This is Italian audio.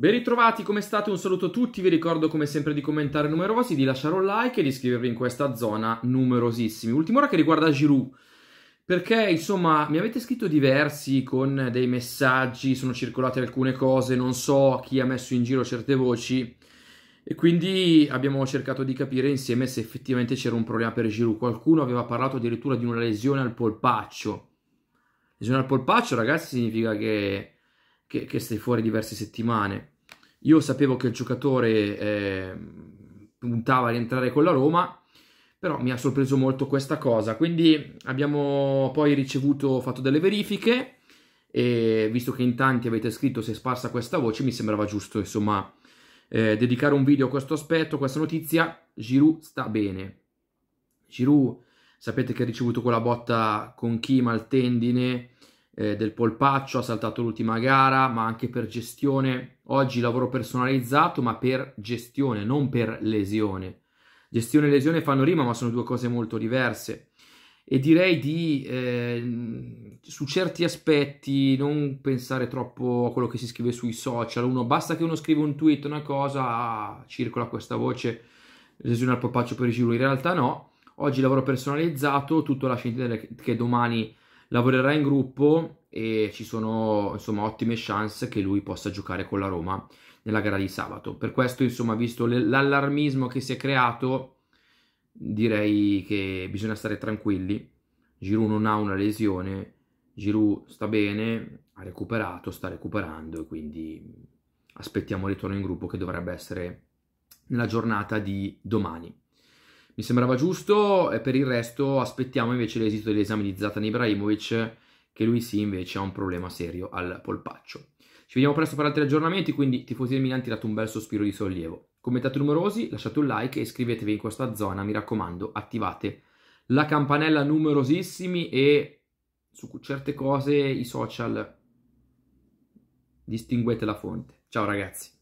Ben ritrovati, come state? Un saluto a tutti, vi ricordo come sempre di commentare numerosi, di lasciare un like e di iscrivervi in questa zona numerosissimi. Ultima ora che riguarda Giroud, perché insomma mi avete scritto diversi con dei messaggi, sono circolate alcune cose, non so chi ha messo in giro certe voci e quindi abbiamo cercato di capire insieme se effettivamente c'era un problema per Giroud. Qualcuno aveva parlato addirittura di una lesione al polpaccio. Lesione al polpaccio, ragazzi, significa che che, che stai fuori diverse settimane. Io sapevo che il giocatore eh, puntava a rientrare con la Roma, però mi ha sorpreso molto questa cosa. Quindi abbiamo poi ricevuto, fatto delle verifiche e visto che in tanti avete scritto si è sparsa questa voce, mi sembrava giusto insomma eh, dedicare un video a questo aspetto, a questa notizia. Giroud sta bene. Giroud sapete che ha ricevuto quella botta con Kim al tendine eh, del polpaccio, ha saltato l'ultima gara, ma anche per gestione. Oggi lavoro personalizzato, ma per gestione, non per lesione. Gestione e lesione fanno rima, ma sono due cose molto diverse. E direi di, eh, su certi aspetti, non pensare troppo a quello che si scrive sui social. Uno, basta che uno scriva un tweet, una cosa, ah, circola questa voce, lesione al polpaccio per il giro. In realtà no. Oggi lavoro personalizzato, tutto lascia intendere che domani lavorerà in gruppo e ci sono insomma ottime chance che lui possa giocare con la Roma nella gara di sabato. Per questo, insomma, visto l'allarmismo che si è creato, direi che bisogna stare tranquilli. Giroud non ha una lesione, Giroud sta bene, ha recuperato, sta recuperando e quindi aspettiamo il ritorno in gruppo che dovrebbe essere nella giornata di domani mi sembrava giusto e per il resto aspettiamo invece l'esito dell'esame di Zlatan Ibrahimovic che lui sì invece ha un problema serio al polpaccio. Ci vediamo presto per altri aggiornamenti, quindi tifosi del Milan tirate un bel sospiro di sollievo. Commentate numerosi, lasciate un like e iscrivetevi in questa zona, mi raccomando, attivate la campanella numerosissimi e su certe cose i social distinguete la fonte. Ciao ragazzi.